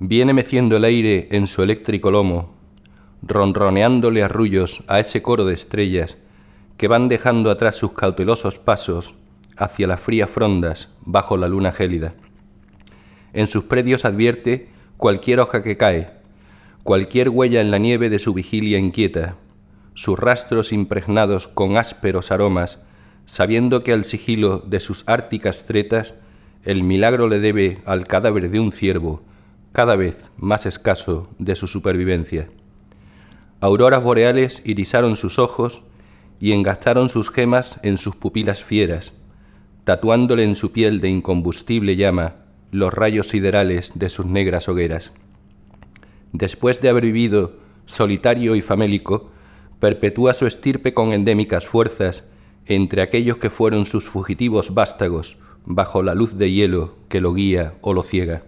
Viene meciendo el aire en su eléctrico lomo, ronroneándole arrullos a ese coro de estrellas que van dejando atrás sus cautelosos pasos hacia las frías frondas bajo la luna gélida. En sus predios advierte cualquier hoja que cae, cualquier huella en la nieve de su vigilia inquieta, sus rastros impregnados con ásperos aromas, sabiendo que al sigilo de sus árticas tretas el milagro le debe al cadáver de un ciervo cada vez más escaso de su supervivencia. Auroras boreales irisaron sus ojos y engastaron sus gemas en sus pupilas fieras, tatuándole en su piel de incombustible llama los rayos siderales de sus negras hogueras. Después de haber vivido solitario y famélico, perpetúa su estirpe con endémicas fuerzas entre aquellos que fueron sus fugitivos vástagos bajo la luz de hielo que lo guía o lo ciega.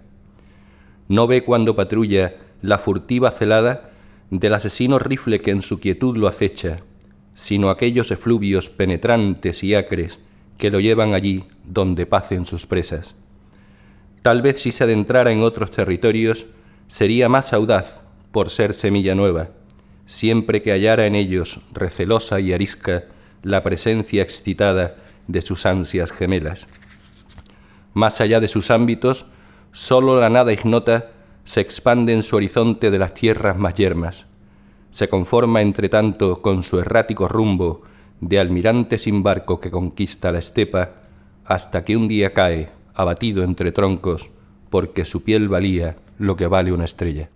No ve cuando patrulla la furtiva celada del asesino rifle que en su quietud lo acecha, sino aquellos efluvios penetrantes y acres que lo llevan allí donde pacen sus presas. Tal vez si se adentrara en otros territorios sería más audaz por ser semilla nueva, siempre que hallara en ellos, recelosa y arisca, la presencia excitada de sus ansias gemelas. Más allá de sus ámbitos, Solo la nada ignota se expande en su horizonte de las tierras más yermas. Se conforma, entre tanto, con su errático rumbo de almirante sin barco que conquista la estepa, hasta que un día cae, abatido entre troncos, porque su piel valía lo que vale una estrella.